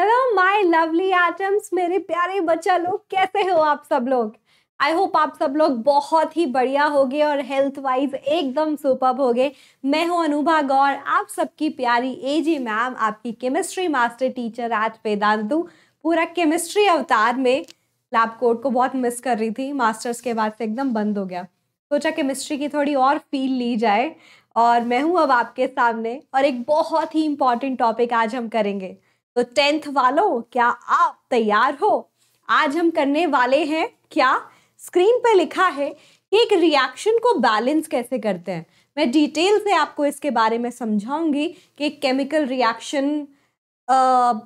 Hello my lovely atoms मेरे प्यारे बच्चा लोग कैसे हो आप सब लोग आई होप आप सब लोग बहुत ही बढ़िया होगे और हेल्थ वाइज एकदम सुपर होगे मैं हूं अनुभा गौर आप सबकी प्यारी एजी मैम आपकी केमिस्ट्री मास्टर टीचर आज वेदांतु पूरा केमिस्ट्री अवतार में लैब कोट को बहुत मिस कर रही थी मास्टर्स के बाद से एकदम बंद हो गया सोचा केमिस्ट्री की थोड़ी और फील ली जाए और मैं हूँ अब आपके सामने और एक बहुत ही इम्पॉर्टेंट टॉपिक आज हम करेंगे तो टेंथ वालों क्या आप तैयार हो आज हम करने वाले हैं क्या स्क्रीन पर लिखा है कि एक रिएक्शन को बैलेंस कैसे करते हैं मैं डिटेल से आपको इसके बारे में समझाऊंगी कि एक केमिकल रिएक्शन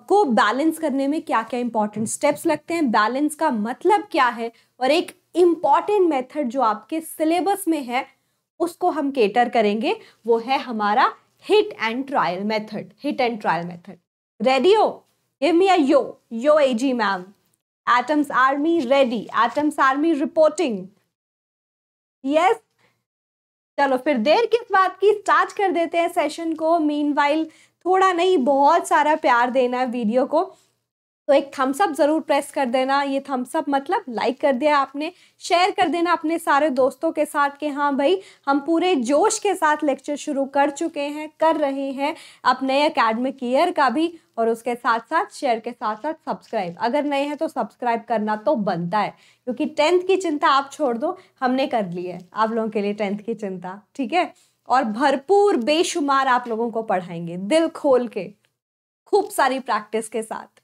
को बैलेंस करने में क्या क्या इंपॉर्टेंट स्टेप्स लगते हैं बैलेंस का मतलब क्या है और एक इम्पॉर्टेंट मेथड जो आपके सिलेबस में है उसको हम केटर करेंगे वो है हमारा hit and trial method hit and trial method radio give me yo yo A G ma'am atoms army ready atoms army reporting yes चलो फिर देर किस बात की स्टार्ट कर देते हैं सेशन को मीन थोड़ा नहीं बहुत सारा प्यार देना है वीडियो को तो एक थम्स अप ज़रूर प्रेस कर देना ये थम्स अप मतलब लाइक कर दिया आपने शेयर कर देना अपने सारे दोस्तों के साथ कि हाँ भाई हम पूरे जोश के साथ लेक्चर शुरू कर चुके हैं कर रहे हैं अपने नए अकेडमिक ईयर का भी और उसके साथ साथ शेयर के साथ साथ सब्सक्राइब अगर नए हैं तो सब्सक्राइब करना तो बनता है क्योंकि टेंथ की चिंता आप छोड़ दो हमने कर ली है आप लोगों के लिए टेंथ की चिंता ठीक है और भरपूर बेशुमार आप लोगों को पढ़ाएंगे दिल खोल के खूब सारी प्रैक्टिस के साथ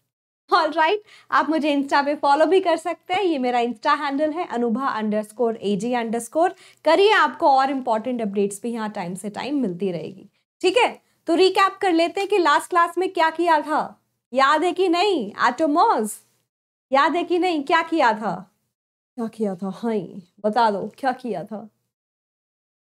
ऑल राइट right, आप मुझे इंस्टा पे फॉलो भी कर सकते हैं ये मेरा इंस्टा हैंडल है Anubha underscore A G underscore करिए आपको और इम्पॉर्टेंट अपडेट्स भी यहाँ टाइम से टाइम मिलती रहेगी ठीक है तो रिकैप कर लेते हैं कि लास्ट क्लास में क्या किया था याद है कि नहीं एटोमोज याद है कि नहीं क्या किया था क्या किया था हाई बता दो क्या किया था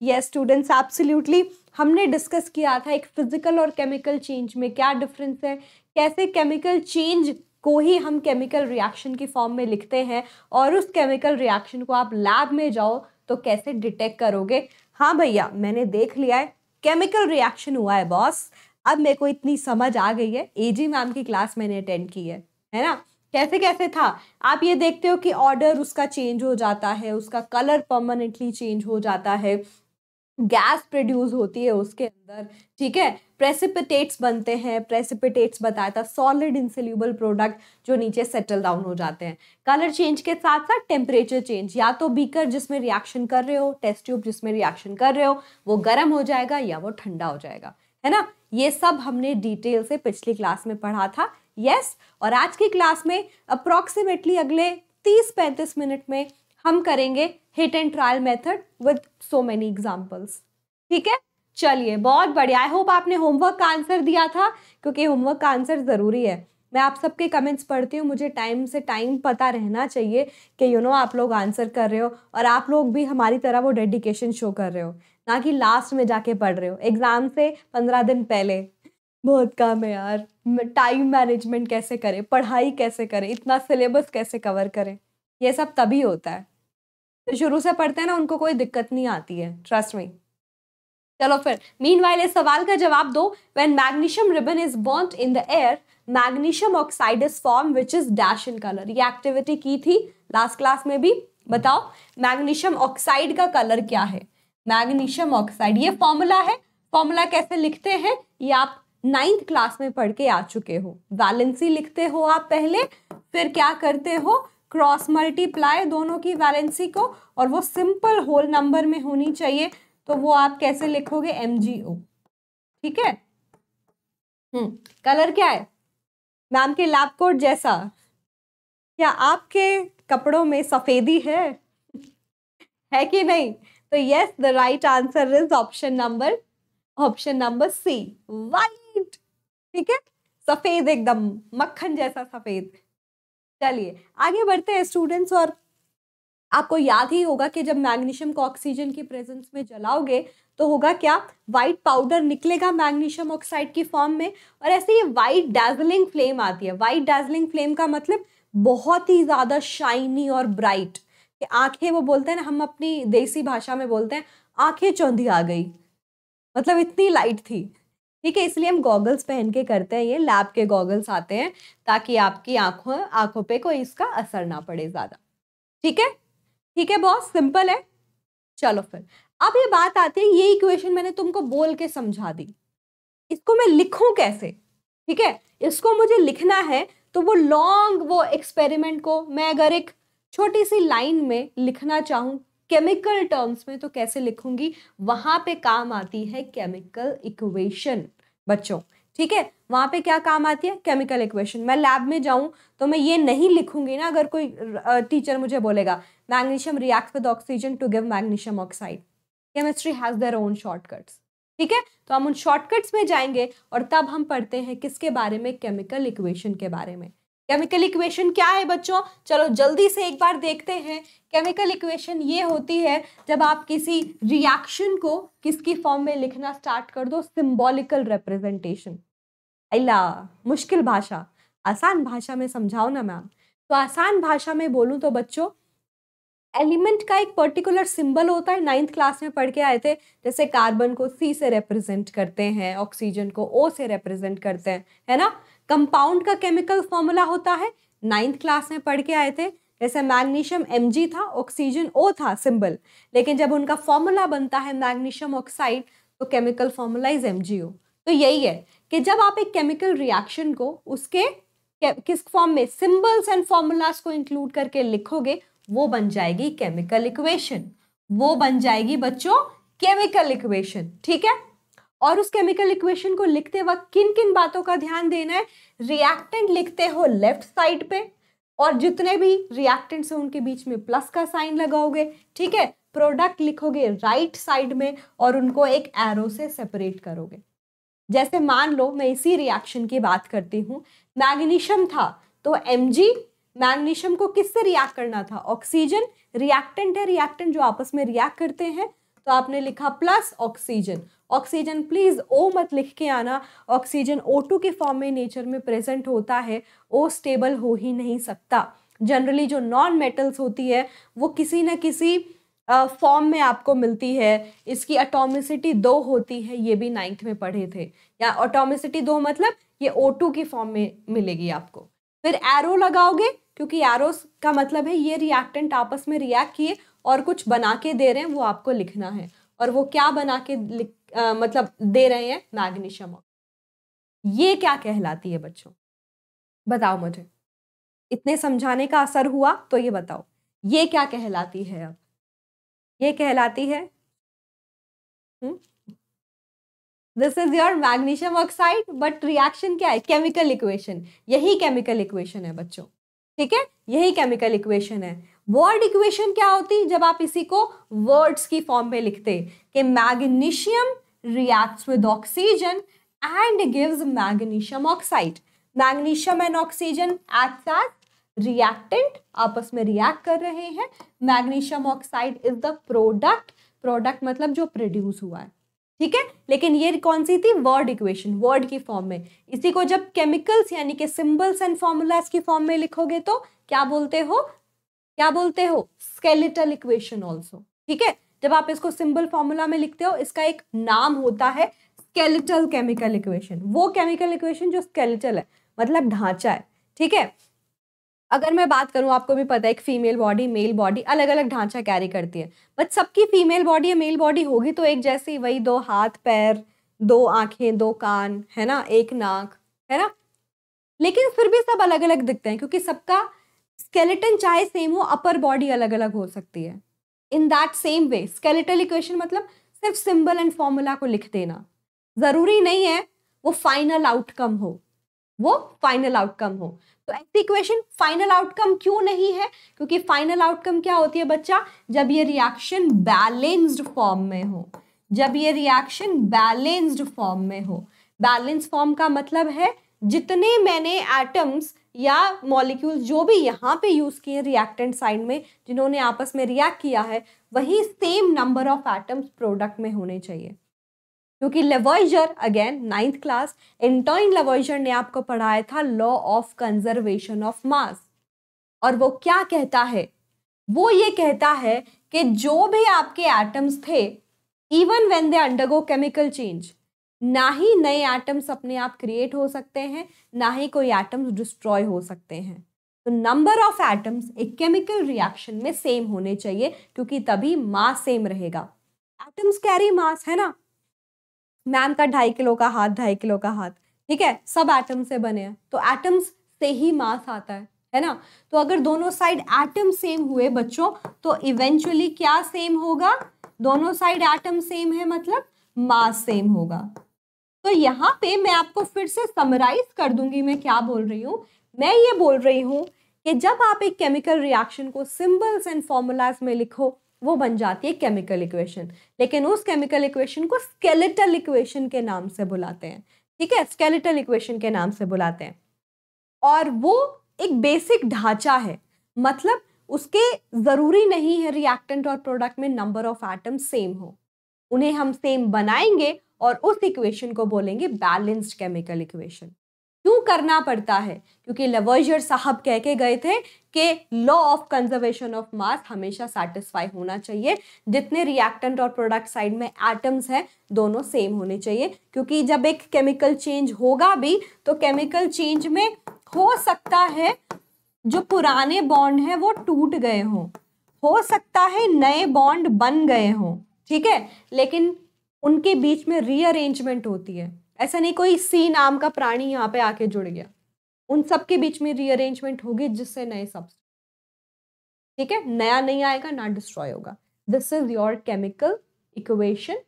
ये स्टूडेंट्स एब्सोल्यूटली हमने डिस्कस किया था एक फिजिकल और केमिकल चेंज में क्या डिफरेंस है कैसे केमिकल चेंज को ही हम केमिकल रिएक्शन की फॉर्म में लिखते हैं और उस केमिकल रिएक्शन को आप लैब में जाओ तो कैसे डिटेक्ट करोगे हाँ भैया मैंने देख लिया है केमिकल रिएक्शन हुआ है बॉस अब मेरे को इतनी समझ आ गई है एजी मैम की क्लास मैंने अटेंड की है है ना कैसे कैसे था आप ये देखते हो कि ऑर्डर उसका चेंज हो जाता है उसका कलर परमानेंटली चेंज हो जाता है गैस प्रोड्यूस होती है उसके अंदर ठीक है प्रेसिपिटेट्स बनते हैं प्रेसिपिटेट्स बताया था सॉलिड इंसेल्यूबल प्रोडक्ट जो नीचे सेटल डाउन हो जाते हैं कलर चेंज के साथ साथ टेम्परेचर चेंज या तो बीकर जिसमें रिएक्शन कर रहे हो टेस्ट ट्यूब जिसमें रिएक्शन कर रहे हो वो गर्म हो जाएगा या वो ठंडा हो जाएगा है ना ये सब हमने डिटेल से पिछली क्लास में पढ़ा था यस yes, और आज की क्लास में अप्रॉक्सीमेटली अगले तीस पैंतीस मिनट में हम करेंगे hit and trial method with so many examples ठीक है चलिए बहुत बढ़िया आई होप आपने होमवर्क का आंसर दिया था क्योंकि होमवर्क का आंसर ज़रूरी है मैं आप सबके कमेंट्स पढ़ती हूँ मुझे टाइम से टाइम पता रहना चाहिए कि यू नो आप लोग आंसर कर रहे हो और आप लोग भी हमारी तरह वो डेडिकेशन शो कर रहे हो ना कि लास्ट में जाके पढ़ रहे हो एग्ज़ाम से पंद्रह दिन पहले बहुत काम है यार टाइम मैनेजमेंट कैसे करें पढ़ाई कैसे करें इतना सिलेबस कैसे कवर करें ये सब तभी होता है तो शुरू से पढ़ते हैं ना उनको कोई दिक्कत नहीं आती है ट्रस्ट में चलो फिर मीन वाइल इस सवाल का जवाब दो when magnesium ribbon is burnt in the air magnesium oxide is form which is dash in colour ये एक्टिविटी की थी लास्ट क्लास में भी बताओ मैग्नीशियम ऑक्साइड का कलर क्या है मैग्नीशियम ऑक्साइड ये फॉर्मूला है फॉर्मूला कैसे लिखते हैं ये आप नाइन्थ क्लास में पढ़ के आ चुके हो वैलेंसी लिखते हो आप पहले फिर क्या करते हो क्रॉस मल्टीप्लाई दोनों की वैलेंसी को और वो सिंपल होल नंबर में होनी चाहिए तो वो आप कैसे लिखोगे एम ठीक है हम्म कलर क्या है मैम के लैब कोट जैसा क्या आपके कपड़ों में सफ़ेदी है है कि नहीं तो yes the right answer is option number option number C white ठीक है सफ़ेद एकदम मक्खन जैसा सफ़ेद चलिए आगे बढ़ते हैं स्टूडेंट्स और आपको याद ही होगा कि जब मैग्नीशियम को ऑक्सीजन की प्रेजेंस में जलाओगे तो होगा क्या वाइट पाउडर निकलेगा मैग्नीशियम ऑक्साइड की फॉर्म में और ऐसे ये वाइट डार्जिलिंग फ्लेम आती है वाइट डार्जिलिंग फ्लेम का मतलब बहुत ही ज़्यादा शाइनी और ब्राइट कि आंखें वो बोलते हैं ना हम अपनी देसी भाषा में बोलते हैं आंखें चौंधी आ गई मतलब इतनी लाइट थी ठीक है इसलिए हम गॉगल्स पहन के करते हैं ये लैब के गॉगल्स आते हैं ताकि आपकी आंखों आंखों पे कोई इसका असर ना पड़े ज़्यादा ठीक है ठीक है बहुत सिंपल है चलो फिर अब ये बात आती है ये इक्वेशन मैंने तुमको बोल के समझा दी इसको मैं लिखूं कैसे ठीक है इसको मुझे लिखना है तो वो लॉन्ग वो एक्सपेरिमेंट को मैं अगर एक छोटी सी लाइन में लिखना चाहूँ केमिकल टर्म्स में तो कैसे लिखूंगी वहां पे काम आती है केमिकल इक्वेशन बच्चों ठीक है वहां पे क्या काम आती है केमिकल इक्वेशन मैं लैब में जाऊँ तो मैं ये नहीं लिखूंगी ना अगर कोई टीचर मुझे बोलेगा magnesium react with oxygen to give magnesium oxide chemistry has their own shortcuts ठीक है तो हम उन शॉर्टकट्स में जाएंगे और तब हम पढ़ते हैं किसके बारे में केमिकल इक्वेशन के बारे में केमिकल इक्वेशन क्या है बच्चों चलो जल्दी से एक बार देखते हैं केमिकल इक्वेशन ये होती है जब आप किसी रिएक्शन को किसकी फॉर्म में लिखना स्टार्ट कर दो सिंबॉलिकल रिप्रेजेंटेशन अला मुश्किल भाषा आसान भाषा में समझाओ ना मैम तो आसान भाषा में बोलूँ तो बच्चों एलिमेंट का एक पर्टिकुलर सिंबल होता है नाइन्थ क्लास में पढ़ के आए थे जैसे कार्बन को सी से रिप्रेजेंट करते हैं ऑक्सीजन को ओ से रिप्रेजेंट करते हैं है ना कंपाउंड का केमिकल फॉर्मूला होता है नाइन्थ क्लास में पढ़ के आए थे जैसे मैग्नीशियम एम था ऑक्सीजन ओ था सिंबल लेकिन जब उनका फॉर्मूला बनता है मैग्नीशियम ऑक्साइड तो केमिकल फॉर्मूला इज एम तो यही है कि जब आप एक केमिकल रिएक्शन को उसके किस फॉर्म में सिंबल्स एंड फॉर्मूलाज को इंक्लूड करके लिखोगे वो बन जाएगी केमिकल इक्वेशन वो बन जाएगी बच्चों केमिकल इक्वेशन ठीक है और उस केमिकल इक्वेशन को लिखते वक्त किन किन बातों का ध्यान देना है रिएक्टेंट लिखते हो लेफ्ट साइड पे और जितने भी रिएक्टेंट्स हैं उनके बीच में प्लस का साइन लगाओगे ठीक है प्रोडक्ट लिखोगे राइट साइड में और उनको एक एरो से सेपरेट करोगे जैसे मान लो मैं इसी रिएक्शन की बात करती हूँ मैग्नीशियम था तो एम मैग्नीशियम को किससे रिएक्ट करना था ऑक्सीजन रिएक्टेंट है रिएक्टेंट जो आपस में रिएक्ट करते हैं तो आपने लिखा plus oxygen oxygen please O मत लिख के आना ऑक्सीजन टू के फॉर्म में नेचर में प्रेजेंट होता है ओ स्टेबल हो ही नहीं सकता जनरली जो नॉन मेटल्स होती है वो किसी न किसी फॉर्म uh, में आपको मिलती है इसकी अटोमिसिटी दो होती है ये भी नाइन्थ में पढ़े थे या अटोमिसिटी दो मतलब ये ओ टू के फॉर्म में मिलेगी आपको फिर एरो लगाओगे क्योंकि एरो का मतलब है ये रिएक्टेंट आपस में रिएक्ट किए और कुछ बना के दे रहे हैं वो आपको लिखना है और वो क्या बना के आ, मतलब दे रहे हैं मैग्नीशियम ये क्या कहलाती है बच्चों बताओ मुझे इतने समझाने का असर हुआ तो ये बताओ ये क्या कहलाती है अब ये कहलाती है this is your magnesium oxide but reaction क्या है केमिकल इक्वेशन यही केमिकल इक्वेशन है बच्चों ठीक है यही केमिकल इक्वेशन है वर्ड इक्वेशन क्या होती जब आप इसी को वर्ड्स की फॉर्म में लिखते कि magnesium reacts with oxygen and gives magnesium oxide magnesium and oxygen acts as reactant आपस में रिएक्ट कर रहे हैं magnesium oxide is the product product मतलब जो प्रोड्यूस हुआ है ठीक है लेकिन ये कौन सी थी वर्ड इक्वेशन वर्ड की फॉर्म में इसी को जब केमिकल्स यानी कि सिंबल्स एंड फॉर्मूलाज की फॉर्म में लिखोगे तो क्या बोलते हो क्या बोलते हो स्केलेटल इक्वेशन ऑल्सो ठीक है जब आप इसको सिंबल फॉर्मूला में लिखते हो इसका एक नाम होता है स्केलेटल केमिकल इक्वेशन वो केमिकल इक्वेशन जो स्केलेटल है मतलब ढांचा है ठीक है अगर मैं बात करूं आपको भी पता है एक फीमेल बॉडी मेल बॉडी अलग अलग ढांचा कैरी करती है बट सबकी फीमेल बॉडी या मेल बॉडी होगी तो एक जैसी वही दो हाथ पैर दो आंखें दो कान है ना एक नाक है ना लेकिन फिर भी सब अलग अलग दिखते हैं क्योंकि सबका स्केलेटन चाहे सेम हो अपर बॉडी अलग अलग हो सकती है in that same way skeletal equation मतलब सिर्फ सिंबल एंड फॉर्मूला को लिख देना ज़रूरी नहीं है वो फाइनल आउटकम हो वो फाइनल आउटकम हो तो ऐसी इक्वेशन फाइनल आउटकम क्यों नहीं है क्योंकि फाइनल आउटकम क्या होती है बच्चा जब ये रिएक्शन बैलेंस्ड फॉर्म में हो जब ये रिएक्शन बैलेंस्ड फॉर्म में हो बैलेंस फॉर्म का मतलब है जितने मैंने एटम्स या मॉलिक्यूल जो भी यहाँ पे यूज़ किए रिएक्टेंट साइड में जिन्होंने आपस में रिएक्ट किया है वही same number of atoms product में होने चाहिए क्योंकि Lavoisier again ninth class Antoine Lavoisier ने आपको पढ़ाया था law of conservation of mass और वो क्या कहता है वो ये कहता है कि जो भी आपके एटम्स थे even when they undergo chemical change ना ही नए एटम्स अपने आप क्रिएट हो सकते हैं ना ही कोई एटम्स डिस्ट्रॉय हो सकते हैं तो नंबर ऑफ एटम्स एक केमिकल रिएक्शन में सेम होने चाहिए क्योंकि तभी मास सेम रहेगा एटम्स कैरी मास है ना मैम का ढाई किलो का हाथ ढाई किलो का हाथ ठीक है सब एटम से बने हैं तो एटम्स से ही मास आता है है ना तो अगर दोनों साइड एटम सेम हुए बच्चों तो इवेंचुअली क्या सेम होगा दोनों साइड एटम सेम है मतलब मास सेम होगा तो यहाँ पे मैं आपको फिर से समराइज कर दूंगी मैं क्या बोल रही हूँ मैं ये बोल रही हूँ कि जब आप एक केमिकल रिएक्शन को सिंबल्स एंड फॉर्मूलाज में लिखो वो बन जाती है केमिकल इक्वेशन लेकिन उस केमिकल इक्वेशन को स्केलेटल इक्वेशन के नाम से बुलाते हैं ठीक है स्केलेटल इक्वेशन के नाम से बुलाते हैं और वो एक बेसिक ढांचा है मतलब उसके ज़रूरी नहीं है रिएक्टेंट और प्रोडक्ट में नंबर ऑफ एटम सेम हो उन्हें हम सेम बनाएंगे और उस इक्वेशन को बोलेंगे बैलेंस्ड केमिकल इक्वेशन क्यों करना पड़ता है क्योंकि लवर्जर साहब कह के गए थे कि law of conservation of mass हमेशा सेटिस्फाई होना चाहिए जितने रिएक्टेंट और प्रोडक्ट साइड में एटम्स हैं दोनों सेम होने चाहिए क्योंकि जब एक केमिकल चेंज होगा भी तो केमिकल चेंज में हो सकता है जो पुराने बॉन्ड हैं वो टूट गए हों हो सकता है नए बॉन्ड बन गए हों ठीक है लेकिन उनके बीच में रीअरेंजमेंट होती है ऐसा नहीं कोई सी नाम का प्राणी यहाँ पे आके जुड़ गया उन सब के बीच में रीअरेंजमेंट होगी जिससे नए सब ठीक है नया नहीं आएगा ना डिस्ट्रॉय होगा this is your chemical equation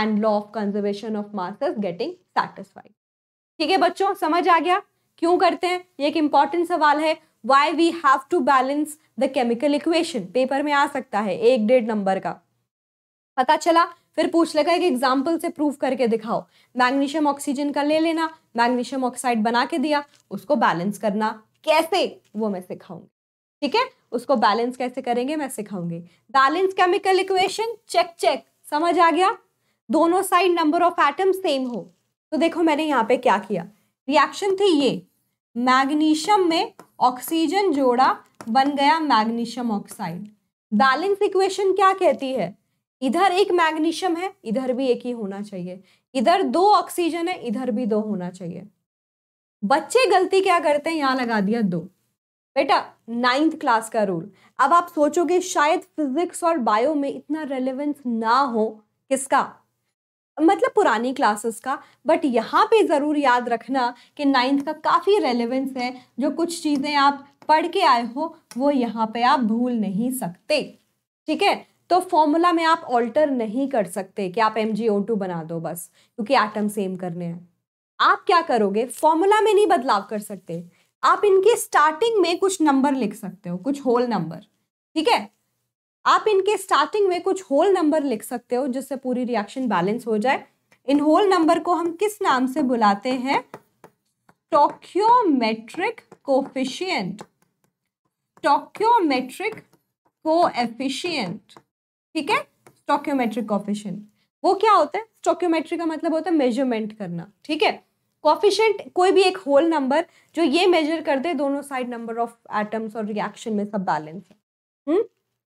and law of conservation of masses getting satisfied ठीक है बच्चों समझ आ गया क्यों करते हैं ये एक इंपॉर्टेंट सवाल है why we have to balance the chemical equation paper में आ सकता है एक डेढ़ नंबर का पता चला फिर पूछ लेगा एक एग्जाम्पल से प्रूव करके दिखाओ मैग्नीशियम ऑक्सीजन का ले लेना मैग्नीशियम ऑक्साइड बना के दिया उसको बैलेंस करना कैसे वो मैं सिखाऊंगी ठीक है उसको बैलेंस कैसे करेंगे मैं सिखाऊंगी balance chemical equation check check समझ आ गया दोनों side number of atom same हो तो देखो मैंने यहाँ पे क्या किया रिएक्शन थी ये मैग्नीशियम में ऑक्सीजन जोड़ा बन गया मैग्नीशियम ऑक्साइड बैलेंस इक्वेशन क्या कहती है इधर एक मैग्नीशियम है इधर भी एक ही होना चाहिए इधर दो ऑक्सीजन है इधर भी दो होना चाहिए बच्चे गलती क्या करते हैं यहाँ लगा दिया दो बेटा नाइन्थ क्लास का रूल अब आप सोचोगे शायद फिजिक्स और बायो में इतना रेलिवेंस ना हो किसका मतलब पुरानी क्लासेस का बट यहाँ पे ज़रूर याद रखना कि नाइन्थ का काफ़ी रेलिवेंस है जो कुछ चीज़ें आप पढ़ के आए हो वो यहाँ पे आप भूल नहीं सकते ठीक है तो फॉर्मूला में आप ऑल्टर नहीं कर सकते कि आप एम बना दो बस क्योंकि एटम सेम करने हैं आप क्या करोगे फॉर्मूला में नहीं बदलाव कर सकते आप इनके स्टार्टिंग में कुछ नंबर लिख सकते हो कुछ होल नंबर ठीक है आप इनके स्टार्टिंग में कुछ होल नंबर लिख सकते हो जिससे पूरी रिएक्शन बैलेंस हो जाए इन होल नंबर को हम किस नाम से बुलाते हैं टोक्योमेट्रिक कोफिशियंट टोक्योमेट्रिक को एफिशियंट ठीक है स्टोक्योमेट्रिक कॉफिशियंट वो क्या होता है स्टोक्योमेट्री का मतलब होता है मेजरमेंट करना ठीक है कॉफिशियंट कोई भी एक होल नंबर जो ये मेजर कर दे दोनों साइड नंबर ऑफ एटम्स और रिएक्शन में सब बैलेंस है हुँ? हम्म?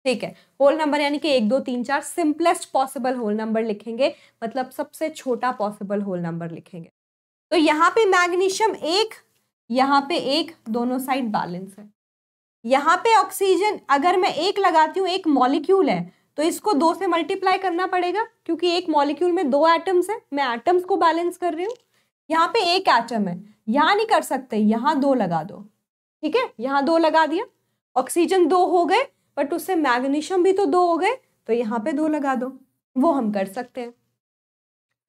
ठीक है होल नंबर यानी कि एक दो तीन चार सिंपलेस्ट पॉसिबल होल नंबर लिखेंगे मतलब सबसे छोटा पॉसिबल होल नंबर लिखेंगे तो यहाँ पे मैग्नीशियम एक यहाँ पे एक दोनों साइड बैलेंस है यहाँ पे ऑक्सीजन अगर मैं एक लगाती हूँ एक मॉलिक्यूल है तो इसको दो से मल्टीप्लाई करना पड़ेगा क्योंकि एक मॉलिक्यूल में दो एटम्स हैं मैं एटम्स को बैलेंस कर रही हूँ यहाँ पे एक एटम है यहाँ नहीं कर सकते यहाँ दो लगा दो ठीक है यहाँ दो लगा दिया ऑक्सीजन दो हो गए बट उससे मैग्नीशियम भी तो दो हो गए तो यहाँ पे दो लगा दो वो हम कर सकते हैं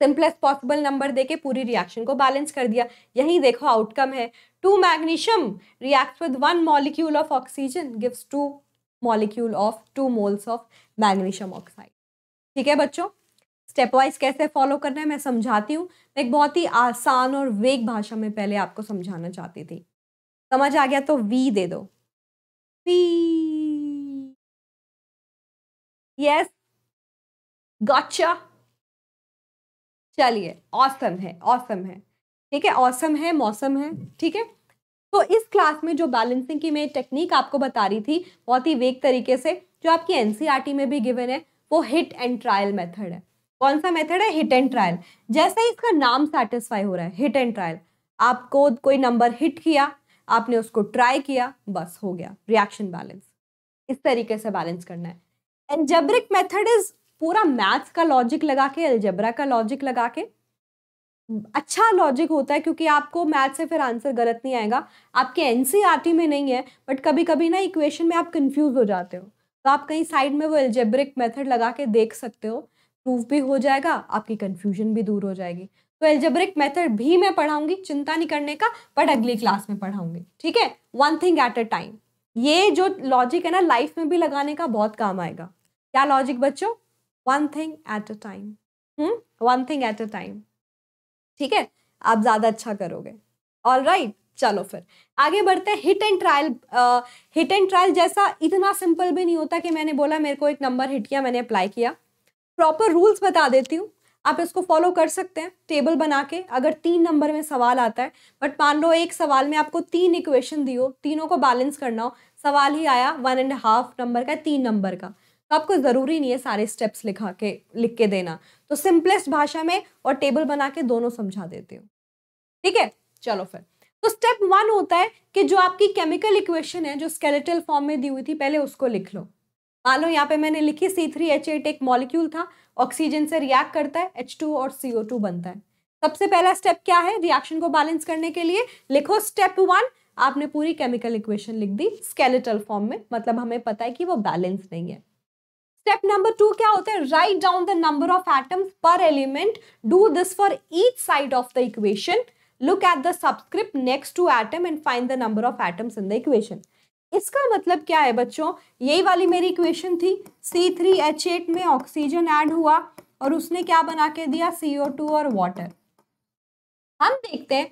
सिंपलेस्ट पॉसिबल नंबर देके पूरी रिएक्शन को बैलेंस कर दिया यही देखो आउटकम है two magnesium react with one molecule of oxygen gives two molecule of two moles of magnesium oxide ठीक है बच्चों स्टेप वाइज कैसे फॉलो करना है मैं समझाती हूँ मैं एक बहुत ही आसान और वेग भाषा में पहले आपको समझाना चाहती थी समझ आ गया तो वी दे दो वी यस गच्चा चलिए औसम है औसम है ठीक है औसम है मौसम है ठीक है तो इस क्लास में जो बैलेंसिंग की मैं टेक्निक आपको बता रही थी बहुत ही वेग तरीके से जो आपकी एनसीईआरटी e में भी गिवन है वो हिट एंड ट्रायल मेथड है कौन सा मेथड है हिट एंड ट्रायल जैसे ही इसका नाम सेटिस्फाई हो रहा है हिट एंड ट्रायल आपको कोई नंबर हिट किया आपने उसको ट्राई किया बस हो गया रिएक्शन बैलेंस इस तरीके से बैलेंस करना है एंजेब्रिक मेथड इज पूरा मैथ्स का लॉजिक लगा के एल्जेब्रा का लॉजिक लगा के अच्छा लॉजिक होता है क्योंकि आपको मैथ से फिर आंसर गलत नहीं आएगा आपके एन e में नहीं है बट कभी कभी ना इक्वेशन में आप कन्फ्यूज़ हो जाते हो तो आप कहीं साइड में वो एल्जेब्रिक मेथड लगा के देख सकते हो प्रूफ भी हो जाएगा आपकी कन्फ्यूजन भी दूर हो जाएगी तो एल्जेब्रिक मेथड भी मैं पढ़ाऊंगी चिंता नहीं करने का बट अगली क्लास में पढ़ाऊंगी ठीक है one thing at a time ये जो लॉजिक है ना लाइफ में भी लगाने का बहुत काम आएगा क्या लॉजिक बच्चों one thing at a time one thing at a time ठीक है आप ज़्यादा अच्छा करोगे ऑल राइट right, चलो फिर आगे बढ़ते हैं hit and trial hit and trial जैसा इतना सिंपल भी नहीं होता कि मैंने बोला मेरे को एक नंबर हिट किया मैंने अप्लाई किया प्रॉपर रूल्स बता देती हूँ आप इसको फॉलो कर सकते हैं टेबल बना के अगर तीन नंबर में सवाल आता है बट मान लो एक सवाल में आपको तीन इक्वेशन दियो तीनों को बैलेंस करना हो सवाल ही आया वन एंड हाफ नंबर का तीन नंबर का तो आपको ज़रूरी नहीं है सारे स्टेप्स लिखा के लिख के देना तो सिंपलेस्ट भाषा में और टेबल बना के दोनों समझा देती हूँ ठीक है चलो फिर तो स्टेप वन होता है कि जो आपकी केमिकल इक्वेशन है जो स्केलेटल फॉर्म में दी हुई थी पहले उसको लिख लो मान लो यहाँ पे मैंने लिखी सी थ्री एच एट एक मॉलिक्यूल था ऑक्सीजन से रिएक्ट करता है एच टू और सी ओ टू बनता है सबसे पहला स्टेप क्या है रिएक्शन को बैलेंस करने के लिए लिखो स्टेप वन आपने पूरी केमिकल इक्वेशन लिख दी स्केलेटल फॉर्म में मतलब हमें पता है कि वो बैलेंस नहीं है स्टेप नंबर टू क्या होता है write down the number of atoms per element do this for each side of the equation look at the subscript next to atom and find the number of atoms in the equation इसका मतलब क्या है बच्चों यही वाली मेरी equation थी C three H eight में ऑक्सीजन ऐड हुआ और उसने क्या बना के दिया सीओ टू और वाटर हम देखते हैं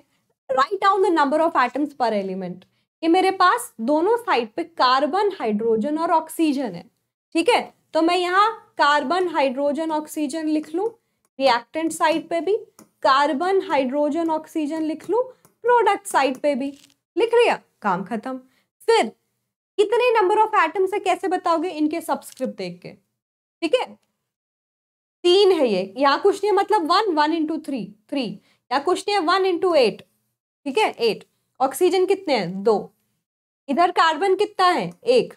write down the number of atoms per element ये मेरे पास दोनों साइड पे कार्बन हाइड्रोजन और ऑक्सीजन है ठीक है तो मैं यहाँ कार्बन हाइड्रोजन ऑक्सीजन लिख लूँ रिएक्टेंट साइड पे भी कार्बन हाइड्रोजन ऑक्सीजन लिख लूँ प्रोडक्ट साइड पे भी लिख लिया काम खत्म फिर कितने नंबर ऑफ एटम से कैसे बताओगे इनके सब्सक्रिप्ट देख के ठीक है तीन है ये यहाँ कुछ नहीं मतलब one one into three three यहाँ कुछ नहीं है वन इंटू एट ठीक है एट ऑक्सीजन कितने हैं दो इधर कार्बन कितना है एक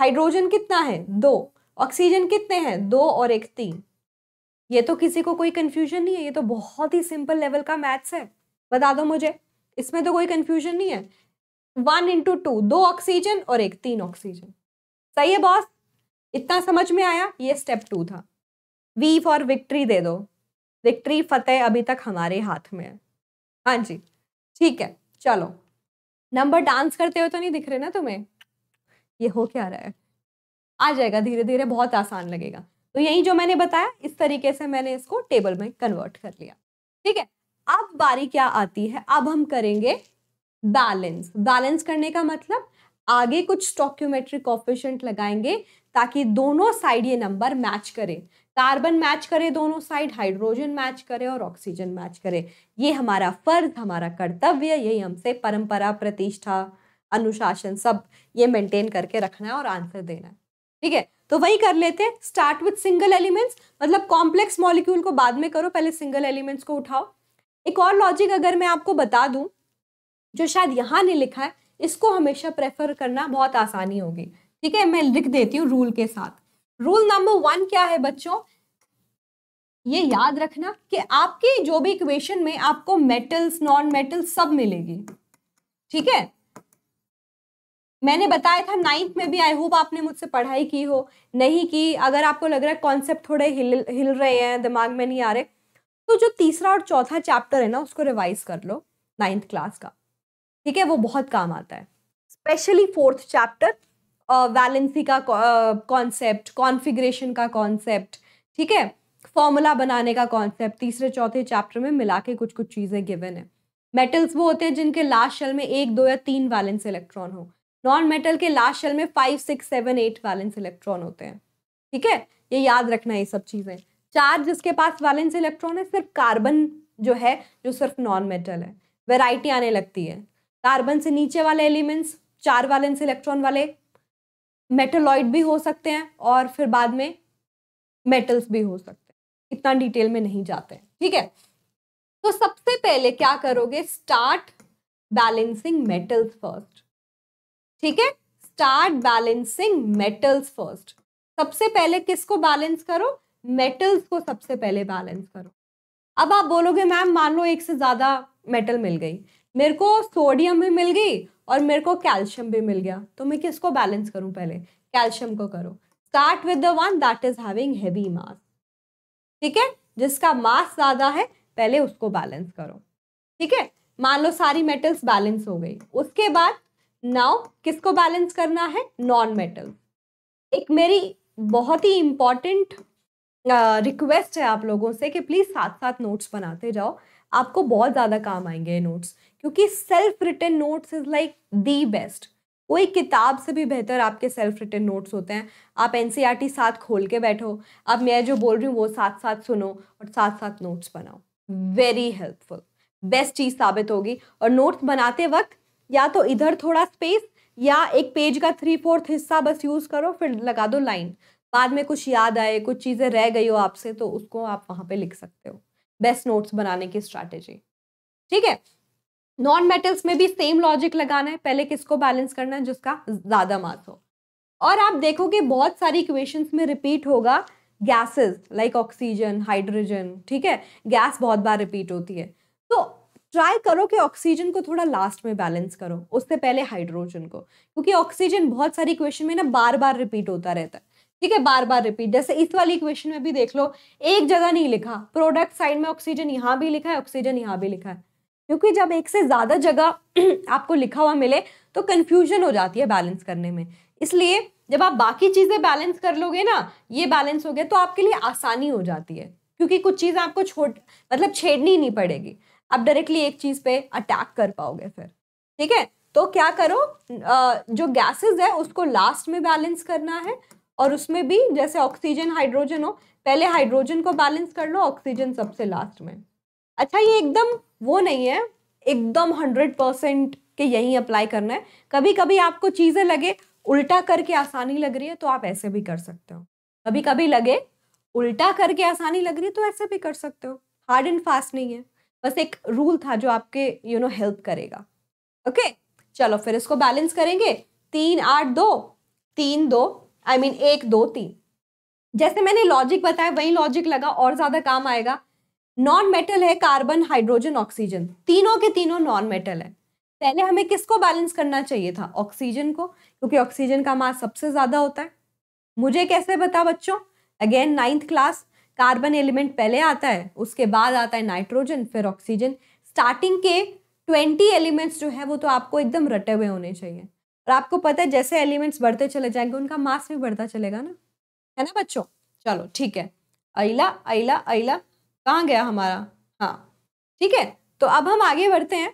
हाइड्रोजन कितना है दो ऑक्सीजन कितने हैं दो और एक तीन ये तो किसी को कोई कन्फ्यूजन नहीं है ये तो बहुत ही सिंपल लेवल का मैथ्स है बता दो मुझे इसमें तो कोई कन्फ्यूजन नहीं है वन इंटू टू दो ऑक्सीजन और एक तीन ऑक्सीजन सही है बॉस इतना समझ में आया ये स्टेप टू था वी फॉर विक्ट्री दे दो विक्ट्री फतेह अभी तक हमारे हाथ में है हाँ जी ठीक है चलो नंबर डांस करते हुए तो नहीं दिख रहे ना तुम्हें ये हो क्या रहा है आ जाएगा धीरे धीरे बहुत आसान लगेगा तो यही जो मैंने बताया इस तरीके से मैंने इसको टेबल में कन्वर्ट कर लिया ठीक है अब बारी क्या आती है अब हम करेंगे बैलेंस बैलेंस करने का मतलब आगे कुछ स्टॉक्यूमेट्रिक कॉफिशेंट लगाएंगे ताकि दोनों साइड ये नंबर मैच करें कार्बन मैच करे दोनों साइड हाइड्रोजन मैच करे और ऑक्सीजन मैच करे ये हमारा फर्ज हमारा कर्तव्य यही हमसे परंपरा प्रतिष्ठा अनुशासन सब ये मेंटेन करके रखना है और आंसर देना है ठीक है तो वही कर लेते हैं स्टार्ट विथ सिंगल एलिमेंट्स मतलब कॉम्प्लेक्स मॉलिक्यूल को बाद में करो पहले सिंगल एलिमेंट्स को उठाओ एक और लॉजिक अगर मैं आपको बता दूं जो शायद यहाँ नहीं लिखा है इसको हमेशा प्रेफर करना बहुत आसानी होगी ठीक है मैं लिख देती हूँ रूल के साथ रूल नंबर वन क्या है बच्चों ये याद रखना कि आपकी जो भी इक्वेशन में आपको मेटल्स नॉन मेटल्स सब मिलेगी ठीक है मैंने बताया था नाइन्थ में भी आई होप आपने मुझसे पढ़ाई की हो नहीं की अगर आपको लग रहा है कॉन्सेप्ट थोड़े हिल हिल रहे हैं दिमाग में नहीं आ रहे तो जो तीसरा और चौथा चैप्टर है ना उसको रिवाइज कर लो नाइन्थ क्लास का ठीक है वो बहुत काम आता है स्पेशली फोर्थ चैप्टर वैलेंसी का कॉन्सेप्ट कॉन्फिग्रेशन का कॉन्सेप्ट ठीक है फॉर्मूला बनाने का कॉन्सेप्ट तीसरे चौथे चैप्टर में मिला के कुछ कुछ चीज़ें गिवन है मेटल्स वो होते हैं जिनके लास्ट शेल में एक दो या तीन वैलेंस इलेक्ट्रॉन हो नॉन मेटल के लास्ट शेल में five six seven eight valence electron होते हैं ठीक है ये याद रखना ये सब चीज़ें चार जिसके पास वैलेंस इलेक्ट्रॉन है सिर्फ कार्बन जो है जो सिर्फ नॉन मेटल है वेराइटी आने लगती है कार्बन से नीचे वाले एलिमेंट्स चार वैलेंस इलेक्ट्रॉन वाले मेटलॉइड भी हो सकते हैं और फिर बाद में मेटल्स भी हो सकते हैं इतना डिटेल में नहीं जाते हैं ठीक है तो सबसे पहले क्या करोगे स्टार्ट बैलेंसिंग मेटल्स फर्स्ट ठीक है स्टार्ट बैलेंसिंग मेटल्स फर्स्ट सबसे पहले किसको बैलेंस करो मेटल्स को सबसे पहले बैलेंस करो अब आप बोलोगे मैम मान लो एक से ज़्यादा मेटल मिल गई मेरे को सोडियम भी मिल गई और मेरे को कैल्शियम भी मिल गया तो मैं किसको बैलेंस करूं पहले कैल्शियम को करो start with the one that is having heavy mass ठीक है जिसका मास ज़्यादा है पहले उसको बैलेंस करो ठीक है मान लो सारी मेटल्स बैलेंस हो गई उसके बाद नाउ किसको बैलेंस करना है नॉन मेटल एक मेरी बहुत ही इम्पॉर्टेंट रिक्वेस्ट है आप लोगों से कि प्लीज़ साथ साथ नोट्स बनाते जाओ आपको बहुत ज़्यादा काम आएंगे ये नोट्स क्योंकि self written notes is like the best कोई किताब से भी बेहतर आपके सेल्फ रिटर्न नोट्स होते हैं आप एन e साथ खोल के बैठो अब मैं जो बोल रही हूँ वो साथ साथ सुनो और साथ साथ नोट्स बनाओ वेरी हेल्पफुल बेस्ट चीज़ साबित होगी और नोट्स बनाते वक्त या तो इधर थोड़ा स्पेस या एक पेज का थ्री फोर्थ हिस्सा बस यूज़ करो फिर लगा दो लाइन बाद में कुछ याद आए कुछ चीज़ें रह गई हो आपसे तो उसको आप वहां पे लिख सकते हो बेस्ट नोट्स बनाने की स्ट्रैटेजी ठीक है नॉन मेटल्स में भी सेम लॉजिक लगाना है पहले किसको बैलेंस करना है जिसका ज़्यादा मास हो और आप देखोगे बहुत सारी इक्वेशन में रिपीट होगा गैसेस लाइक ऑक्सीजन हाइड्रोजन ठीक है गैस बहुत बार रिपीट होती है तो ट्राई करो कि ऑक्सीजन को थोड़ा लास्ट में बैलेंस करो उससे पहले हाइड्रोजन को क्योंकि ऑक्सीजन बहुत सारी इक्वेशन में ना बार बार रिपीट होता रहता है ठीक है बार बार रिपीट जैसे इस वाली इक्वेशन में भी देख लो एक जगह नहीं लिखा प्रोडक्ट साइड में ऑक्सीजन यहाँ भी लिखा है ऑक्सीजन यहाँ भी लिखा है क्योंकि जब एक से ज़्यादा जगह आपको लिखा हुआ मिले तो कन्फ्यूजन हो जाती है बैलेंस करने में इसलिए जब आप बाकी चीज़ें बैलेंस कर लोगे ना ये बैलेंस हो गया तो आपके लिए आसानी हो जाती है क्योंकि कुछ चीज़ आपको छोड़ मतलब छेड़नी नहीं पड़ेगी आप डायरेक्टली एक चीज पे अटैक कर पाओगे फिर ठीक है तो क्या करो जो गैसेस है उसको लास्ट में बैलेंस करना है और उसमें भी जैसे ऑक्सीजन हाइड्रोजन हो पहले हाइड्रोजन को बैलेंस कर लो ऑक्सीजन सबसे लास्ट में अच्छा ये एकदम वो नहीं है एकदम हंड्रेड परसेंट के यही अप्लाई करना है कभी कभी आपको चीज़ें लगे उल्टा करके आसानी लग रही है तो आप ऐसे भी कर सकते हो कभी कभी लगे उल्टा करके आसानी लग रही है तो ऐसे भी कर सकते हो हार्ड एंड फास्ट नहीं है बस एक रूल था जो आपके यू नो हेल्प करेगा ओके okay? चलो फिर इसको बैलेंस करेंगे तीन आठ दो तीन दो आई I मीन mean, एक दो तीन जैसे मैंने लॉजिक बताया वही लॉजिक लगा और ज़्यादा काम आएगा नॉन मेटल है कार्बन हाइड्रोजन ऑक्सीजन तीनों के तीनों नॉन मेटल है पहले हमें किसको बैलेंस करना चाहिए था ऑक्सीजन को क्योंकि ऑक्सीजन का मास सबसे ज़्यादा होता है मुझे कैसे बता बच्चों again ninth class carbon element पहले आता है उसके बाद आता है नाइट्रोजन फिर ऑक्सीजन स्टार्टिंग के ट्वेंटी एलिमेंट्स जो है वो तो आपको एकदम रटे हुए होने चाहिए और आपको पता है जैसे एलिमेंट्स बढ़ते चले जाएंगे उनका मास भी बढ़ता चलेगा ना है ना बच्चों चलो ठीक है अला अला अला कहाँ गया हमारा हाँ ठीक है तो अब हम आगे बढ़ते हैं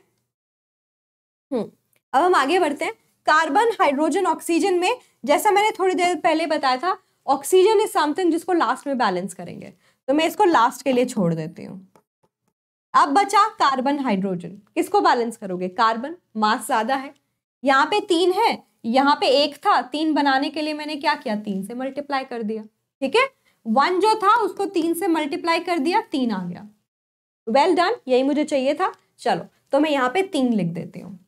हम्म, अब हम आगे बढ़ते हैं कार्बन हाइड्रोजन ऑक्सीजन में जैसा मैंने थोड़ी देर पहले बताया था ऑक्सीजन इज समथिंग जिसको लास्ट में बैलेंस करेंगे तो मैं इसको लास्ट के लिए छोड़ देती हूँ अब बचा कार्बन हाइड्रोजन किसको बैलेंस करोगे कार्बन मास ज्यादा है यहाँ पे तीन है यहाँ पे एक था तीन बनाने के लिए मैंने क्या किया तीन से मल्टीप्लाई कर दिया ठीक है वन जो था उसको तीन से मल्टीप्लाई कर दिया तीन आ गया वेल well डन यही मुझे चाहिए था चलो तो मैं यहाँ पे तीन लिख देती हूँ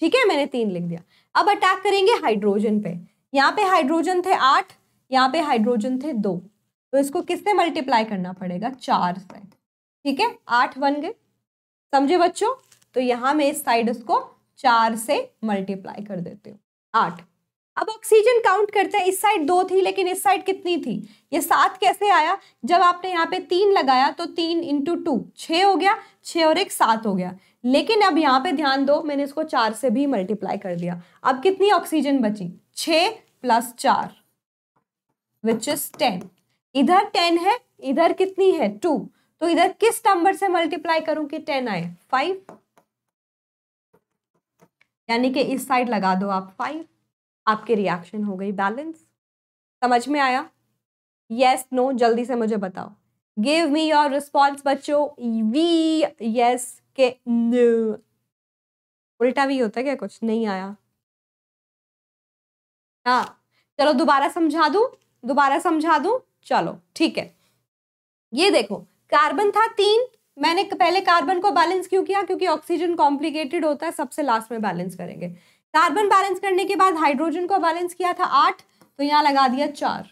ठीक है मैंने तीन लिख दिया अब अटैक करेंगे हाइड्रोजन पे यहाँ पे हाइड्रोजन थे आठ यहाँ पे हाइड्रोजन थे दो तो इसको किससे मल्टीप्लाई करना पड़ेगा चार से ठीक है आठ बन गए समझे बच्चों तो यहाँ मैं इस साइड उसको चार से मल्टीप्लाई कर देती हूँ आठ अब ऑक्सीजन काउंट करते हैं इस साइड दो थी लेकिन इस साइड कितनी थी ये सात कैसे आया जब आपने यहाँ पे तीन लगाया तो तीन इंटू टू छः हो गया छः और एक सात हो गया लेकिन अब यहाँ पे ध्यान दो मैंने इसको चार से भी मल्टीप्लाई कर दिया अब कितनी ऑक्सीजन बची छः प्लस चार विच इज टेन इधर टेन है इधर कितनी है टू तो इधर किस नंबर से मल्टीप्लाई करूं कि टेन आए फाइव यानी कि इस साइड लगा दो आप फाइव आपकी रिएक्शन हो गई बैलेंस समझ में आया यस नो जल्दी से मुझे बताओ गिव मी योर रिस्पॉन्स बच्चो वी यस के नो उल्टा भी होता क्या कुछ नहीं आया हाँ चलो दोबारा समझा दू दोबारा समझा दू चलो ठीक है ये देखो कार्बन था तीन मैंने पहले कार्बन को बैलेंस क्यों किया क्योंकि ऑक्सीजन कॉम्प्लिकेटेड होता है सबसे लास्ट में बैलेंस करेंगे कार्बन बैलेंस करने के बाद हाइड्रोजन को बैलेंस किया था आठ तो यहाँ लगा दिया चार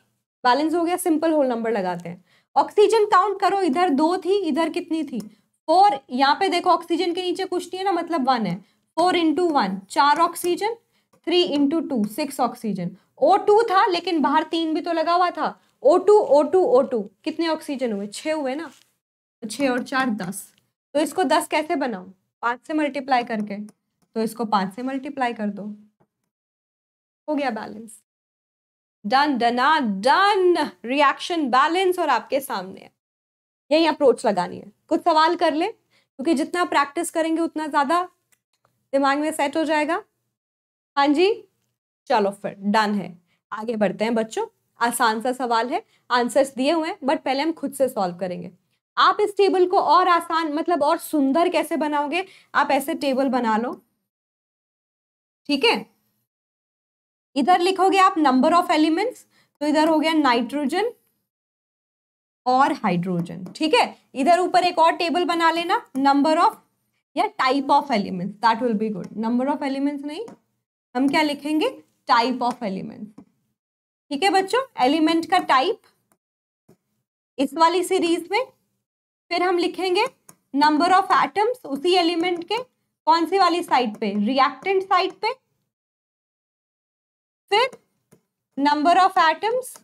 बैलेंस हो गया सिंपल होल नंबर लगाते हैं ऑक्सीजन काउंट करो इधर दो थी इधर कितनी थी फोर यहाँ पे देखो ऑक्सीजन के नीचे कुछ नहीं है ना मतलब वन है फोर इंटू वन चार oxygen three into two six oxygen O2 था लेकिन बाहर तीन भी तो लगा हुआ था O2 O2 O2 कितने ऑक्सीजन हुए छ हुए ना तो छ और चार दस तो इसको दस कैसे बनाऊ पांच से मल्टीप्लाई करके तो इसको पांच से मल्टीप्लाई कर दो हो गया balance done done done reaction balance और आपके सामने है यही अप्रोच लगानी है कुछ सवाल कर ले क्योंकि जितना प्रैक्टिस करेंगे उतना ज़्यादा दिमाग में सेट हो जाएगा हाँ जी चलो फिर डन है आगे बढ़ते हैं बच्चों आसान सा सवाल है आंसर्स दिए हुए हैं बट पहले हम खुद से सॉल्व करेंगे आप इस टेबल को और आसान मतलब और सुंदर कैसे बनाओगे आप ऐसे टेबल बना लो ठीक है इधर लिखोगे आप नंबर ऑफ एलिमेंट्स तो इधर हो गया नाइट्रोजन और हाइड्रोजन ठीक है इधर ऊपर एक और टेबल बना लेना नंबर ऑफ या type of elements that will be good number of elements नहीं हम क्या लिखेंगे टाइप ऑफ एलिमेंट ठीक है बच्चों एलिमेंट का टाइप इस वाली सीरीज में फिर हम लिखेंगे नंबर ऑफ एटम्स उसी एलिमेंट के कौन सी वाली साइड पे रिएक्टेंट साइड पे फिर नंबर ऑफ एटम्स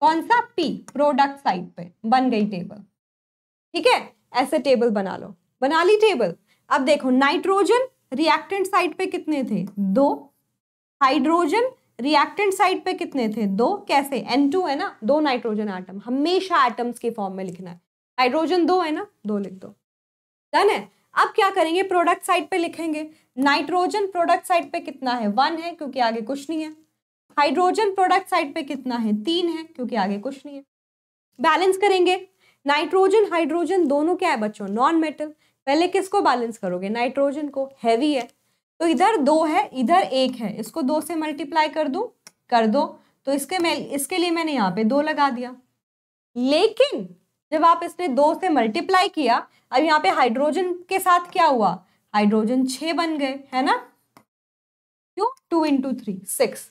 कौन सा पी प्रोडक्ट साइड पे बन गई टेबल ठीक है ऐसे टेबल बना लो बना ली टेबल अब देखो नाइट्रोजन रिएक्टेंट साइड पे कितने थे दो हाइड्रोजन रिएक्टेंट साइड पे कितने थे दो कैसे N2 है ना दो नाइट्रोजन आटम हमेशा एटम्स के फॉर्म में लिखना है हाइड्रोजन दो है ना दो लिख दो डन है अब क्या करेंगे प्रोडक्ट साइड पे लिखेंगे नाइट्रोजन प्रोडक्ट साइड पे कितना है वन है क्योंकि आगे कुछ नहीं है हाइड्रोजन प्रोडक्ट साइड पे कितना है तीन है क्योंकि आगे कुछ नहीं है बैलेंस करेंगे नाइट्रोजन हाइड्रोजन दोनों क्या है बच्चों नॉन मेटल पहले किसको बैलेंस करोगे नाइट्रोजन को हैवी है तो इधर दो है इधर एक है इसको दो से मल्टीप्लाई कर दू कर दो तो इसके मैं इसके लिए मैंने यहाँ पे दो लगा दिया लेकिन जब आप इसने दो से मल्टीप्लाई किया अब यहाँ पे हाइड्रोजन के साथ क्या हुआ हाइड्रोजन छ बन गए है ना क्यों टू इंटू थ्री सिक्स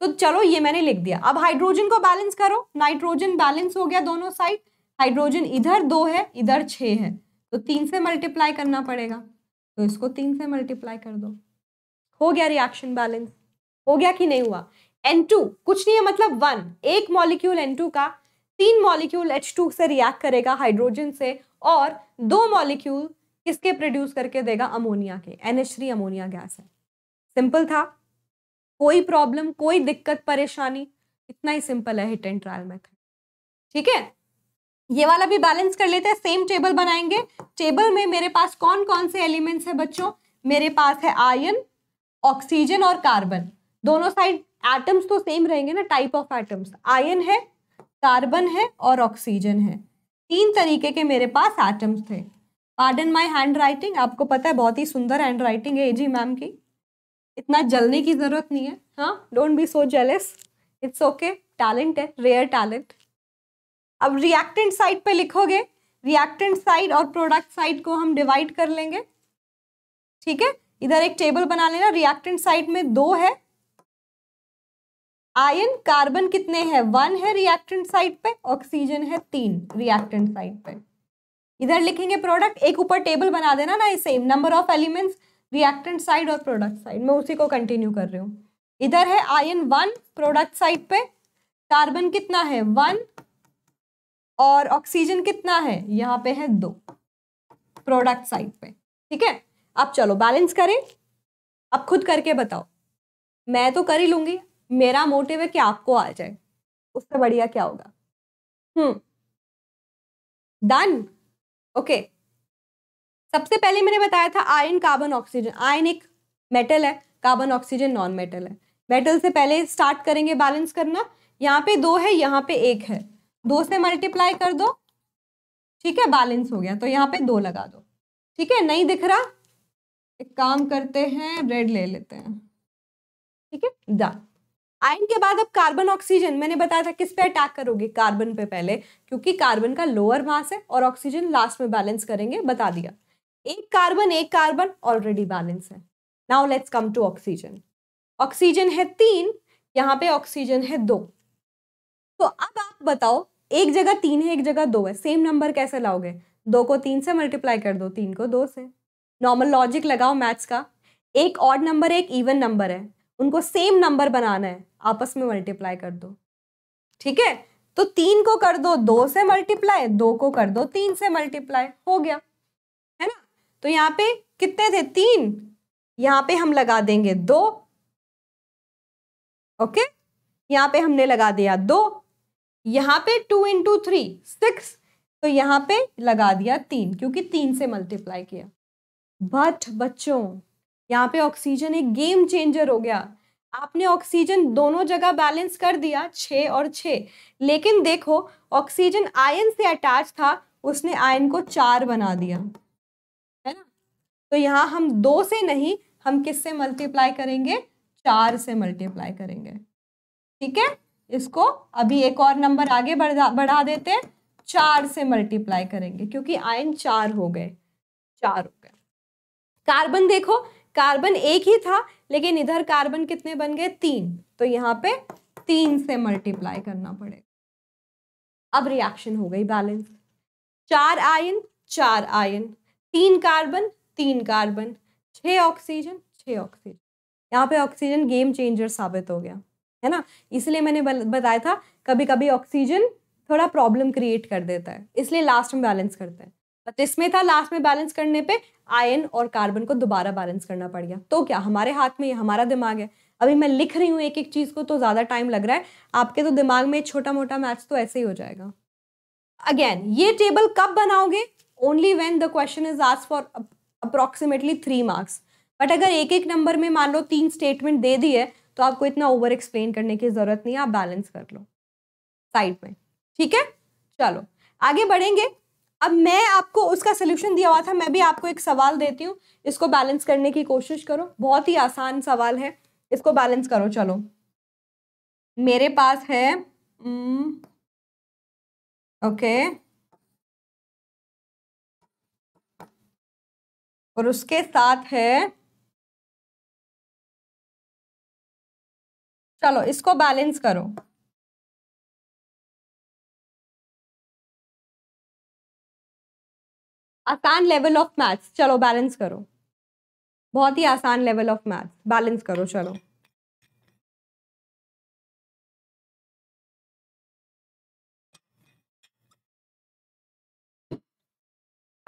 तो चलो ये मैंने लिख दिया अब हाइड्रोजन को बैलेंस करो नाइट्रोजन बैलेंस हो गया दोनों साइड हाइड्रोजन इधर दो है इधर छ है तो तीन से मल्टीप्लाई करना पड़ेगा तो इसको तीन से मल्टीप्लाई कर दो हो गया रिएक्शन बैलेंस हो गया कि नहीं हुआ N2 कुछ नहीं है मतलब वन एक मॉलिक्यूल N2 का तीन मॉलिक्यूल H2 से रिएक्ट करेगा हाइड्रोजन से और दो मॉलिक्यूल किसके प्रोड्यूस करके देगा अमोनिया के NH3 अमोनिया गैस है सिंपल था कोई प्रॉब्लम कोई दिक्कत परेशानी इतना ही सिंपल है हिट एंड ट्रायल मेथड ठीक है ये वाला भी बैलेंस कर लेते हैं सेम टेबल बनाएंगे टेबल में मेरे पास कौन कौन से एलिमेंट्स है बच्चों मेरे पास है आयन ऑक्सीजन और कार्बन दोनों साइड एटम्स तो सेम रहेंगे ना टाइप ऑफ एटम्स आयन है कार्बन है और ऑक्सीजन है तीन तरीके के मेरे पास एटम्स थे पार्डन माई हैंड राइटिंग आपको पता है बहुत ही सुंदर हैंड राइटिंग है ए जी मैम की इतना जलने की ज़रूरत नहीं है हाँ don't be so jealous it's okay talent है रेयर टैलेंट अब रिएक्टेंट साइड पे लिखोगे रिएक्टेंट साइड और प्रोडक्ट साइड को हम डिवाइड कर लेंगे ठीक है इधर एक टेबल बना लेना रिएक्टेंट साइड में दो है आयन कार्बन कितने हैं वन है रिएक्टेंट साइड पे ऑक्सीजन है तीन रिएक्टेंट साइड पे इधर लिखेंगे प्रोडक्ट एक ऊपर टेबल बना देना ना same number of elements reactant side और प्रोडक्ट साइड मैं उसी को कंटिन्यू कर रही हूँ इधर है आयन वन प्रोडक्ट साइड पे कार्बन कितना है वन और ऑक्सीजन कितना है यहाँ पे है दो प्रोडक्ट साइड पे ठीक है अब चलो बैलेंस करें अब खुद करके बताओ मैं तो कर ही लूंगी मेरा मोटिव है कि आपको आ जाए उससे बढ़िया क्या होगा हम्म डन ओके सबसे पहले मैंने बताया था आयन कार्बन ऑक्सीजन आयन एक मेटल है कार्बन ऑक्सीजन नॉन मेटल है मेटल से पहले स्टार्ट करेंगे बैलेंस करना यहाँ पे दो है यहाँ पे एक है दो से मल्टीप्लाई कर दो ठीक है बैलेंस हो गया तो यहाँ पे दो लगा दो ठीक है नहीं दिख रहा एक काम करते हैं रेड ले लेते हैं ठीक है डन आयन के बाद अब कार्बन ऑक्सीजन मैंने बताया था किस पे अटैक करोगे कार्बन पे पहले क्योंकि कार्बन का लोअर मास है और ऑक्सीजन लास्ट में बैलेंस करेंगे बता दिया एक कार्बन एक कार्बन ऑलरेडी बैलेंस है now let's come to oxygen oxygen है तीन यहाँ पे ऑक्सीजन है दो तो अब आप बताओ एक जगह तीन है एक जगह दो है सेम नंबर कैसे लाओगे दो को तीन से मल्टीप्लाई कर दो तीन को दो से नॉर्मल लॉजिक लगाओ मैथ्स का एक ऑड नंबर है एक इवन नंबर है उनको सेम नंबर बनाना है आपस में मल्टीप्लाई कर दो ठीक है तो तीन को कर दो दो से मल्टीप्लाई दो को कर दो तीन से मल्टीप्लाई हो गया है ना तो यहाँ पे कितने थे तीन यहाँ पे हम लगा देंगे दो ओके यहाँ पे हमने लगा दिया दो यहाँ पे टू इंटू थ्री सिक्स तो यहाँ पे लगा दिया तीन क्योंकि तीन से मल्टीप्लाई किया बट बच्चों यहाँ पे ऑक्सीजन एक गेम चेंजर हो गया आपने ऑक्सीजन दोनों जगह बैलेंस कर दिया छ और छ लेकिन देखो ऑक्सीजन आयन से अटैच था उसने आयन को चार बना दिया है ना तो यहाँ हम दो से नहीं हम किससे मल्टीप्लाई करेंगे चार से मल्टीप्लाई करेंगे ठीक है इसको अभी एक और नंबर आगे बढ़ा बढ़ा देते हैं चार से मल्टीप्लाई करेंगे क्योंकि आयन चार हो गए चार हो गए कार्बन देखो कार्बन एक ही था लेकिन इधर कार्बन कितने बन गए तीन तो यहाँ पे तीन से मल्टीप्लाई करना पड़ेगा अब रिएक्शन हो गई बैलेंस चार आयन चार आयन तीन कार्बन तीन कार्बन छ ऑक्सीजन छ ऑक्सीजन यहाँ पे ऑक्सीजन गेम चेंजर साबित हो गया है ना इसलिए मैंने बताया था कभी कभी ऑक्सीजन थोड़ा प्रॉब्लम क्रिएट कर देता है इसलिए लास्ट में बैलेंस करते हैं तो इसमें था लास्ट में बैलेंस करने पे आयन और कार्बन को दोबारा बैलेंस करना पड़ गया तो क्या हमारे हाथ में हमारा दिमाग है अभी मैं लिख रही हूँ एक एक चीज़ को तो ज़्यादा टाइम लग रहा है आपके तो दिमाग में छोटा मोटा मैच तो ऐसे ही हो जाएगा अगेन ये टेबल कब बनाओगे only when the question is ask for approximately three marks but अगर एक एक नंबर में मान लो तीन स्टेटमेंट दे दिए तो आपको इतना ओवर एक्सप्लेन करने की ज़रूरत नहीं है आप बैलेंस कर लो साइड में ठीक है चलो आगे बढ़ेंगे अब मैं आपको उसका सोल्यूशन दिया हुआ था मैं भी आपको एक सवाल देती हूँ इसको बैलेंस करने की कोशिश करो बहुत ही आसान सवाल है इसको बैलेंस करो चलो मेरे पास है ओके हम्म, और उसके साथ है चलो इसको बैलेंस करो आसान लेवल ऑफ मैथ्स चलो बैलेंस करो बहुत ही आसान लेवल ऑफ मैथ्स बैलेंस करो चलो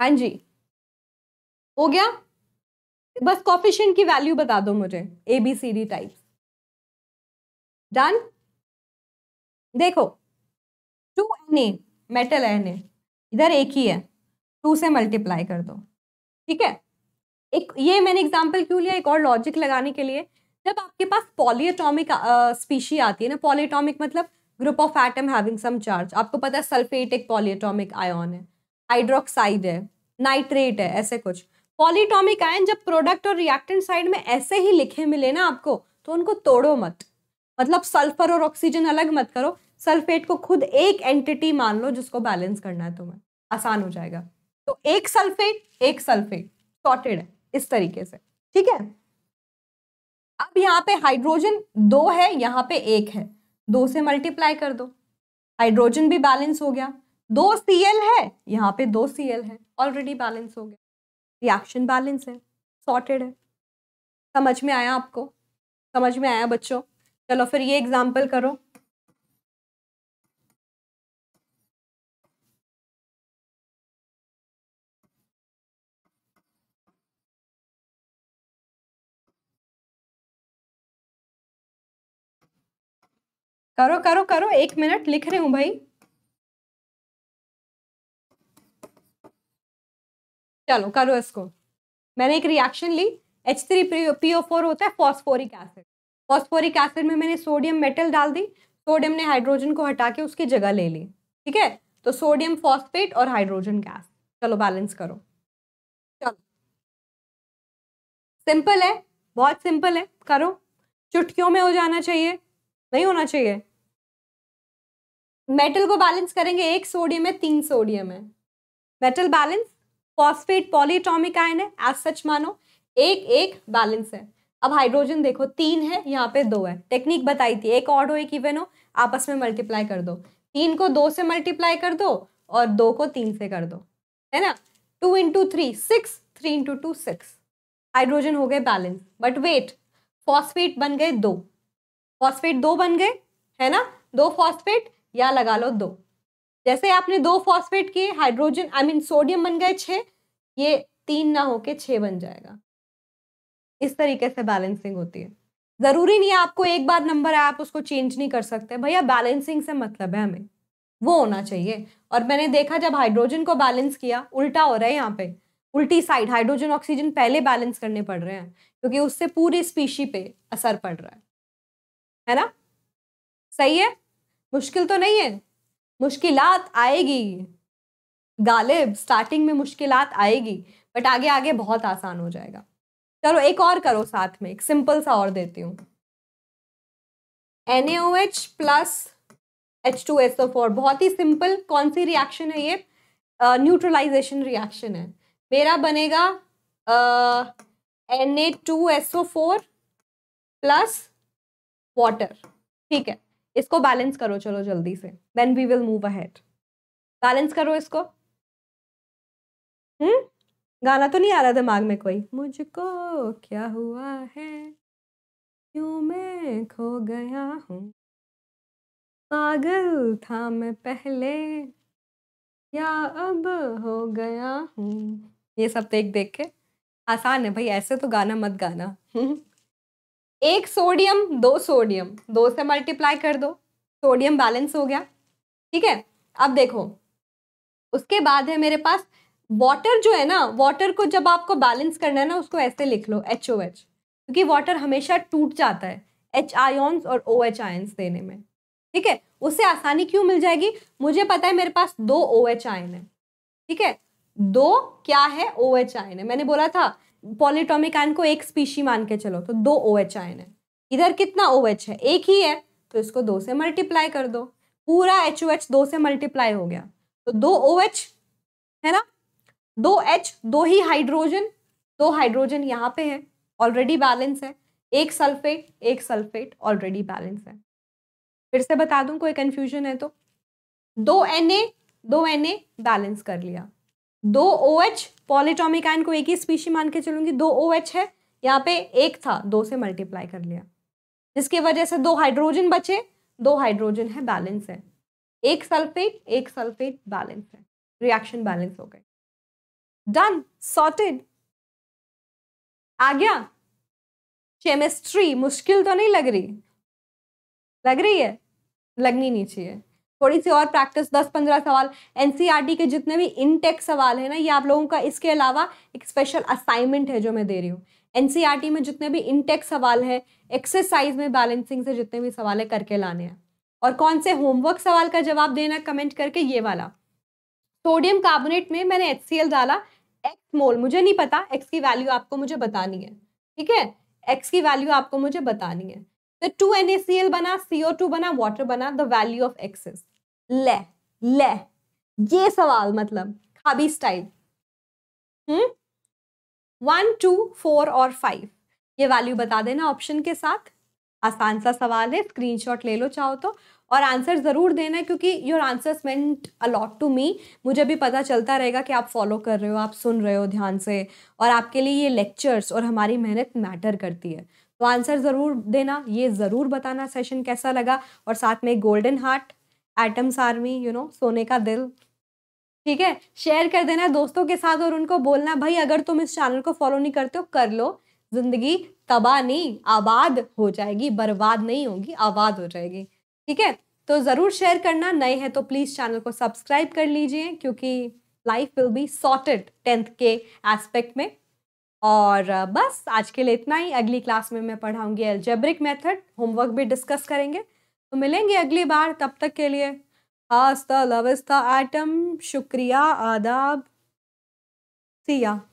हाँ जी हो गया बस कॉफिशियंट की वैल्यू बता दो मुझे A B C D type done देखो two N A metal N A इधर एक ही है टू से मल्टीप्लाई कर दो ठीक है एक ये मैंने एग्जाम्पल क्यों लिया एक और लॉजिक लगाने के लिए जब आपके पास पॉलीएटॉमिक स्पीशी आती है ना पॉलीएटॉमिक मतलब group of atom having some charge आपको पता है सल्फेट एक पॉलीएटॉमिक आयन है हाइड्रोक्साइड है नाइट्रेट है ऐसे कुछ पॉलीटॉमिक आयन जब प्रोडक्ट और रिएक्टेंट साइड में ऐसे ही लिखे मिले ना आपको तो उनको तोड़ो मत मतलब सल्फर और ऑक्सीजन अलग मत करो सल्फेट को खुद एक एंटिटी मान लो जिसको बैलेंस करना है तुम्हें आसान हो जाएगा तो एक सल्फेट एक सल्फेट सॉर्टेड है इस तरीके से ठीक है अब यहाँ पे हाइड्रोजन दो है यहाँ पे एक है दो से मल्टीप्लाई कर दो हाइड्रोजन भी बैलेंस हो गया दो सी एल है यहाँ पे दो सी एल है ऑलरेडी बैलेंस हो गया रिएक्शन बैलेंस है सॉर्टेड है समझ में आया आपको समझ में आया बच्चों चलो फिर ये एग्जाम्पल करो करो करो करो एक मिनट लिख रही हूं भाई चलो करो इसको मैंने एक रिएक्शन ली एच थ्री पीओ फोर होता है फॉस्फोरिक एसिड फॉस्फोरिक एसिड में मैंने सोडियम मेटल डाल दी सोडियम ने हाइड्रोजन को हटा के उसकी जगह ले ली ठीक है तो सोडियम फॉस्फेट और हाइड्रोजन गैस चलो बैलेंस करो चलो सिंपल है बहुत सिंपल है करो चुटकियों में हो जाना चाहिए नहीं होना चाहिए मेटल को बैलेंस करेंगे एक सोडियम है तीन सोडियम है metal balance phosphate polyatomic ion है एज सच मानो एक एक बैलेंस है अब हाइड्रोजन देखो तीन है यहाँ पे दो है टेक्निक बताई थी एक ऑड हो एक इवन हो आपस में मल्टीप्लाई कर दो तीन को दो से मल्टीप्लाई कर दो और दो को तीन से कर दो है ना two into three six three into two six hydrogen हो गए बैलेंस बट वेट फॉस्फेट बन गए दो फॉस्फेट दो बन गए है ना दो फॉस्फेट या लगा लो दो जैसे आपने दो फॉस्फेट किए हाइड्रोजन आई मीन सोडियम बन गए छ ये तीन ना होके छ बन जाएगा इस तरीके से बैलेंसिंग होती है ज़रूरी नहीं है आपको एक बार नंबर है आप उसको चेंज नहीं कर सकते भैया बैलेंसिंग से मतलब है हमें वो होना चाहिए और मैंने देखा जब हाइड्रोजन को बैलेंस किया उल्टा हो रहा है यहाँ पे उल्टी साइड हाइड्रोजन ऑक्सीजन पहले बैलेंस करने पड़ रहे हैं क्योंकि उससे पूरी स्पीशी पे असर पड़ रहा है है ना सही है मुश्किल तो नहीं है मुश्किलात आएगी गालिब स्टार्टिंग में मुश्किलात आएगी बट आगे आगे बहुत आसान हो जाएगा चलो एक और करो साथ में एक सिंपल सा और देती हूँ N H plus H two S O four बहुत ही सिंपल कौन सी रिएक्शन है ये न्यूट्रलाइजेशन uh, रिएक्शन है मेरा बनेगा N A two S O four plus water ठीक है इसको बैलेंस करो चलो जल्दी से then we will move ahead balance करो इसको हम्म गाना तो नहीं आ रहा दिमाग में कोई मुझको क्या हुआ है क्यों मैं खो गया हूँ पागल था मैं पहले या अब हो गया हूँ ये सब देख देख के आसान है भाई ऐसे तो गाना मत गाना एक सोडियम दो सोडियम दो से मल्टीप्लाई कर दो सोडियम बैलेंस हो गया ठीक है अब देखो उसके बाद है मेरे पास वाटर जो है ना वाटर को जब आपको बैलेंस करना है ना उसको ऐसे लिख लो एच ओ एच क्योंकि वाटर हमेशा टूट जाता है एच आयोन्स और ओ एच आयन्स देने में ठीक है उससे आसानी क्यों मिल जाएगी मुझे पता है मेरे पास दो ओ एच आयन है ठीक है दो क्या है ओ एच आयन है मैंने बोला था पॉलिटोमिक आयन को एक स्पीशी मान के चलो तो दो ओ एच आयन है इधर कितना ओ एच है एक ही है तो इसको दो से मल्टीप्लाई कर दो पूरा एच ओ एच दो से मल्टीप्लाई हो गया तो दो ओ एच है ना दो एच दो ही हाइड्रोजन दो हाइड्रोजन यहाँ पे है ऑलरेडी बैलेंस है एक सल्फेट एक सल्फेट ऑलरेडी बैलेंस है फिर से बता दूं कोई कंफ्यूजन है तो दो एन ए दो एन ए बैलेंस कर लिया दो ओ एच पॉलिटॉमिक आयन को एक ही स्पीशी मान के चलूंगी दो ओ एच है यहाँ पे एक था दो से मल्टीप्लाई कर लिया जिसकी वजह से दो हाइड्रोजन बचे दो हाइड्रोजन है बैलेंस है एक सल्फेट एक सल्फेट बैलेंस है रिएक्शन बैलेंस हो गए डन सॉर्टेड आ गया केमिस्ट्री मुश्किल तो नहीं लग रही लग रही है लगनी नहीं चाहिए थोड़ी सी और प्रैक्टिस दस पंद्रह सवाल एन e के जितने भी इनटेक सवाल है ना ये आप लोगों का इसके अलावा एक स्पेशल असाइनमेंट है जो मैं दे रही हूँ एन e में जितने भी इनटेक सवाल है एक्सरसाइज में बैलेंसिंग से जितने भी सवाल है करके लाने हैं और कौन से होमवर्क सवाल का जवाब देना कमेंट करके ये वाला सोडियम कार्बोनेट में मैंने एच डाला एक्स मोल मुझे नहीं पता एक्स की वैल्यू आपको मुझे बतानी है ठीक है एक्स की वैल्यू आपको मुझे बतानी है तो टू एन बना सीओ टू बना वाटर बना the value of X is ले ले ये सवाल मतलब खाबी स्टाइल हम्म वन टू फोर और फाइव ये वैल्यू बता देना ऑप्शन के साथ आसान सा सवाल है स्क्रीनशॉट ले लो चाहो तो और आंसर ज़रूर देना क्योंकि योर आंसर्स मेंट अलॉट टू मी मुझे भी पता चलता रहेगा कि आप फॉलो कर रहे हो आप सुन रहे हो ध्यान से और आपके लिए ये लेक्चर्स और हमारी मेहनत मैटर करती है तो आंसर ज़रूर देना ये ज़रूर बताना सेशन कैसा लगा और साथ में golden heart atoms army you know सोने का दिल ठीक है शेयर कर देना दोस्तों के साथ और उनको बोलना भाई अगर तुम इस चैनल को फॉलो नहीं करते हो कर लो जिंदगी तबाह नहीं आबाद हो जाएगी बर्बाद नहीं होगी आबाद हो जाएगी ठीक है तो ज़रूर शेयर करना नए हैं तो प्लीज़ चैनल को सब्सक्राइब कर लीजिए क्योंकि life will be sorted tenth के एस्पेक्ट में और बस आज के लिए इतना ही अगली क्लास में मैं पढ़ाऊंगी एल्जेब्रिक मेथड होमवर्क भी डिस्कस करेंगे तो मिलेंगे अगली बार तब तक के लिए आस्था लवस्ता एटम शुक्रिया आदाब सिया